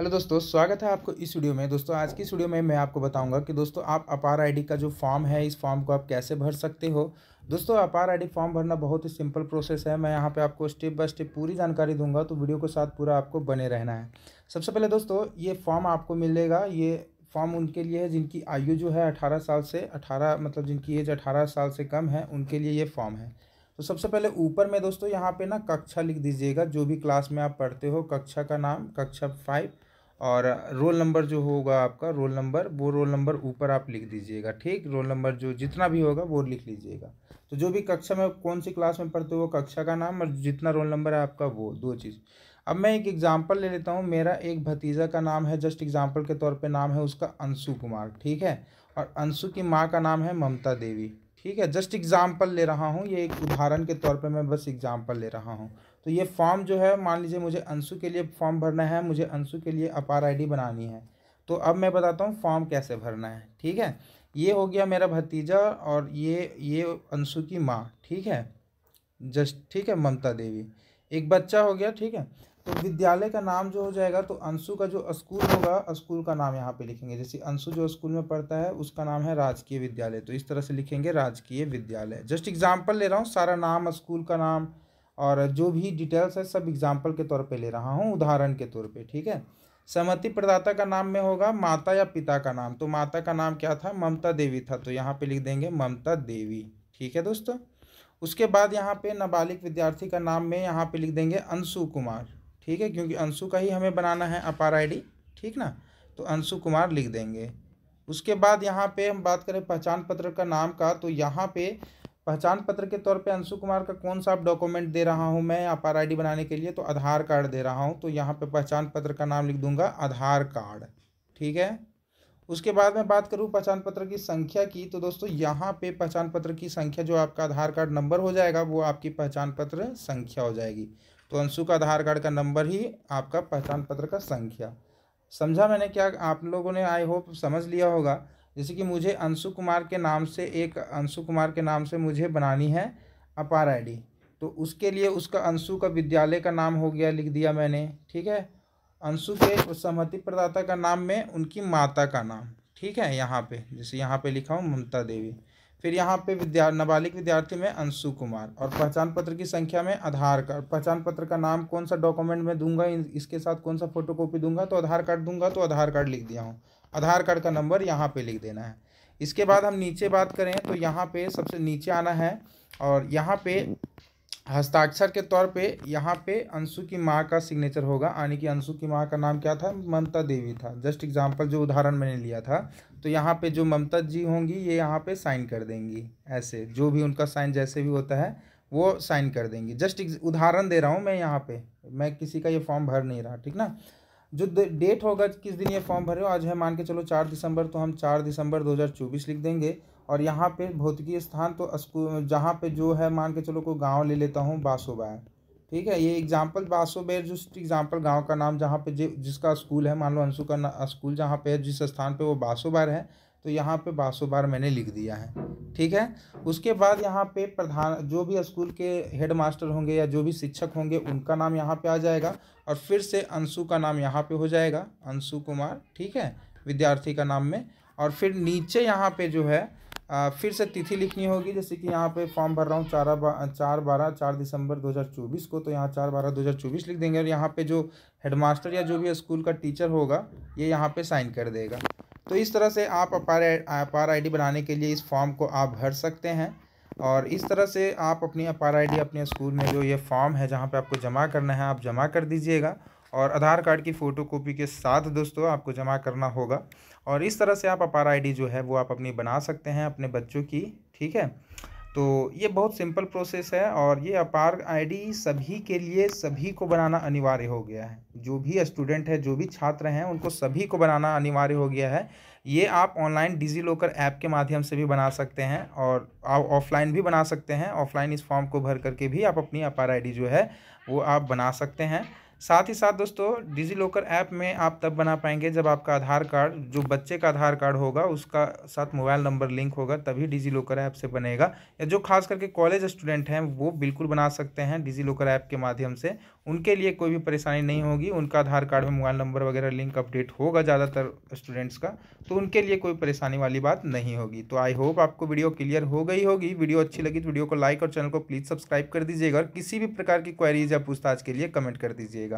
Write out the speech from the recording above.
hello दोस्तों स्वागत है आपको इस वीडियो में दोस्तों आज की इस वीडियो में मैं आपको बताऊंगा कि दोस्तों आप अपार आईडी का जो फॉर्म है इस फॉर्म को आप कैसे भर सकते हो दोस्तों अपार आईडी फॉर्म भरना बहुत ही सिंपल प्रोसेस है मैं यहाँ पे आपको स्टेप बाय स्टेप पूरी जानकारी दूंगा तो वीडियो के साथ पूरा आपको बने रहना है सबसे पहले दोस्तों ये फॉर्म आपको मिलेगा ये फॉर्म उनके लिए है जिनकी आयु जो है अठारह साल से अठारह मतलब जिनकी एज अठारह साल से कम है उनके लिए ये फॉर्म है तो सबसे पहले ऊपर में दोस्तों यहाँ पे ना कक्षा लिख दीजिएगा जो भी क्लास में आप पढ़ते हो कक्षा का नाम कक्षा फाइव और रोल नंबर जो होगा आपका रोल नंबर वो रोल नंबर ऊपर आप लिख दीजिएगा ठीक रोल नंबर जो जितना भी होगा वो लिख लीजिएगा तो जो भी कक्षा में कौन सी क्लास में पढ़ते हो वो कक्षा का नाम और जितना रोल नंबर है आपका वो दो चीज़ अब मैं एक एग्ज़ाम्पल ले लेता हूँ मेरा एक भतीजा का नाम है जस्ट एग्ज़ाम्पल के तौर पर नाम है उसका अंशु कुमार ठीक है और अंशु की माँ का नाम है ममता देवी ठीक है जस्ट एग्ज़ाम्पल ले रहा हूँ ये एक उदाहरण के तौर पर मैं बस एग्ज़ाम्पल ले रहा हूँ तो ये फॉर्म जो है मान लीजिए मुझे अंशु के लिए फॉर्म भरना है मुझे अंशु के लिए अपार आईडी बनानी है तो अब मैं बताता हूँ फॉर्म कैसे भरना है ठीक है ये हो गया मेरा भतीजा और ये ये अंशु की माँ ठीक है जस्ट ठीक है ममता देवी एक बच्चा हो गया ठीक है तो विद्यालय का नाम जो हो जाएगा तो अंशु का जो स्कूल होगा स्कूल का नाम यहाँ पे लिखेंगे जैसे अंशु जो स्कूल में पढ़ता है उसका नाम है राजकीय विद्यालय तो इस तरह से लिखेंगे राजकीय विद्यालय जस्ट एग्जाम्पल ले रहा हूँ सारा नाम स्कूल का नाम और जो भी डिटेल्स है सब एग्जाम्पल के तौर पे ले रहा हूँ उदाहरण के तौर पे ठीक है सहमति प्रदाता का नाम में होगा माता या पिता का नाम तो माता का नाम क्या था ममता देवी था तो यहाँ पे लिख देंगे ममता देवी ठीक है दोस्तों उसके बाद यहाँ पे नाबालिग विद्यार्थी का नाम में यहाँ पे लिख देंगे अंशु कुमार ठीक है क्योंकि अंशु का ही हमें बनाना है अपार आईडी ठीक ना तो अंशु कुमार लिख देंगे उसके बाद यहाँ पे हम बात करें पहचान पत्र का नाम का तो यहाँ पे पहचान पत्र के तौर पे अंशु कुमार का कौन सा आप डॉक्यूमेंट दे रहा हूँ मैं आप आर आई डी बनाने के लिए तो आधार कार्ड दे रहा हूँ तो यहाँ पे पहचान पत्र का नाम लिख दूंगा आधार कार्ड ठीक है उसके बाद मैं बात करूँ पहचान पत्र की संख्या की तो दोस्तों यहाँ पे पहचान पत्र की संख्या जो आपका आधार कार्ड नंबर हो जाएगा वो आपकी पहचान पत्र संख्या हो जाएगी तो अंशु का आधार कार्ड का नंबर ही आपका पहचान पत्र का संख्या समझा मैंने क्या आप लोगों ने आई होप समझ लिया होगा जैसे कि मुझे अंशु कुमार के नाम से एक अंशु कुमार के नाम से मुझे बनानी है अपार आईडी तो उसके लिए उसका अंशु का विद्यालय का नाम हो गया लिख दिया मैंने ठीक है अंशु के सहमति प्रदाता का नाम में उनकी माता का नाम ठीक है यहाँ पे जैसे यहाँ पे लिखा हूँ ममता देवी फिर यहाँ पे विद्या नाबालिग विद्यार्थी में अंशु कुमार और पहचान पत्र की संख्या में आधार कार्ड पहचान पत्र का नाम कौन सा डॉक्यूमेंट में दूंगा इसके साथ कौन सा फोटो कॉपी दूंगा तो आधार कार्ड दूंगा तो आधार कार्ड लिख दिया हूँ आधार कार्ड का नंबर यहाँ पे लिख देना है इसके बाद हम नीचे बात करें तो यहाँ पे सबसे नीचे आना है और यहाँ पे हस्ताक्षर के तौर पे यहाँ पे अंशु की माँ का सिग्नेचर होगा यानी कि अंशु की माँ का नाम क्या था ममता देवी था जस्ट एग्जांपल जो उदाहरण मैंने लिया था तो यहाँ पे जो ममता जी होंगी ये यहाँ पे साइन कर देंगी ऐसे जो भी उनका साइन जैसे भी होता है वो साइन कर देंगी जस्ट उदाहरण दे रहा हूँ मैं यहाँ पर मैं किसी का ये फॉर्म भर नहीं रहा ठीक ना जो डेट होगा किस दिन ये फॉर्म भरे हो आज है मान के चलो चार दिसंबर तो हम चार दिसंबर 2024 लिख देंगे और यहाँ पे भौतिकी स्थान तो जहाँ पे जो है मान के चलो कोई गांव ले लेता हूँ बासोबैर ठीक है ये एग्जाम्पल बासोबैर जो एग्जाम्पल गांव का नाम जहाँ पे जिसका स्कूल है मान लो अंशु का स्कूल जहाँ पे है जिस स्थान पर वो बासोबैर है तो यहाँ पे बार मैंने लिख दिया है ठीक है उसके बाद यहाँ पे प्रधान जो भी स्कूल के हेड मास्टर होंगे या जो भी शिक्षक होंगे उनका नाम यहाँ पे आ जाएगा और फिर से अंशु का नाम यहाँ पे हो जाएगा अंशु कुमार ठीक है विद्यार्थी का नाम में और फिर नीचे यहाँ पे जो है आ, फिर से तिथि लिखनी होगी जैसे कि यहाँ पे फॉर्म भर रहा हूँ चार बा, चार बारह चार दिसंबर 2024 को तो यहाँ चार बारह 2024 लिख देंगे और यहाँ पे जो हेडमास्टर या जो भी स्कूल का टीचर होगा ये यहाँ पे साइन कर देगा तो इस तरह से आप अपार अपार आईडी बनाने के लिए इस फॉर्म को आप भर सकते हैं और इस तरह से आप अपनी अपार आईडी अपने स्कूल में जो ये फॉर्म है जहाँ पे आपको जमा करना है आप जमा कर दीजिएगा और आधार कार्ड की फ़ोटो कॉपी के साथ दोस्तों आपको जमा करना होगा और इस तरह से आप अपार आईडी जो है वो आप अपनी बना सकते हैं अपने बच्चों की ठीक है तो ये बहुत सिंपल प्रोसेस है और ये अपार आईडी सभी के लिए सभी को बनाना अनिवार्य हो गया है जो भी स्टूडेंट है जो भी छात्र हैं उनको सभी को बनाना अनिवार्य हो गया है ये आप ऑनलाइन डिजी लॉकर ऐप के माध्यम से भी बना सकते हैं और आप ऑफलाइन भी बना सकते हैं ऑफलाइन इस फॉर्म को भर करके भी आप अपनी अपार आई जो है वो आप बना सकते हैं साथ ही साथ दोस्तों डिजी लॉकर ऐप में आप तब बना पाएंगे जब आपका आधार कार्ड जो बच्चे का आधार कार्ड होगा उसका साथ मोबाइल नंबर लिंक होगा तभी डिजी लॉकर ऐप से बनेगा या जो खास करके कॉलेज स्टूडेंट हैं वो बिल्कुल बना सकते हैं डिजी लॉकर ऐप के माध्यम से उनके लिए कोई भी परेशानी नहीं होगी उनका आधार कार्ड में मोबाइल नंबर वगैरह लिंक अपडेट होगा ज़्यादातर स्टूडेंट्स का तो उनके लिए कोई परेशानी वाली बात नहीं होगी तो आई होप आपको वीडियो क्लियर हो गई होगी वीडियो अच्छी लगी तो वीडियो को लाइक और चैनल को प्लीज़ सब्सक्राइब कर दीजिएगा और किसी भी प्रकार की क्वारीज या पूछताछ के लिए कमेंट कर दीजिएगा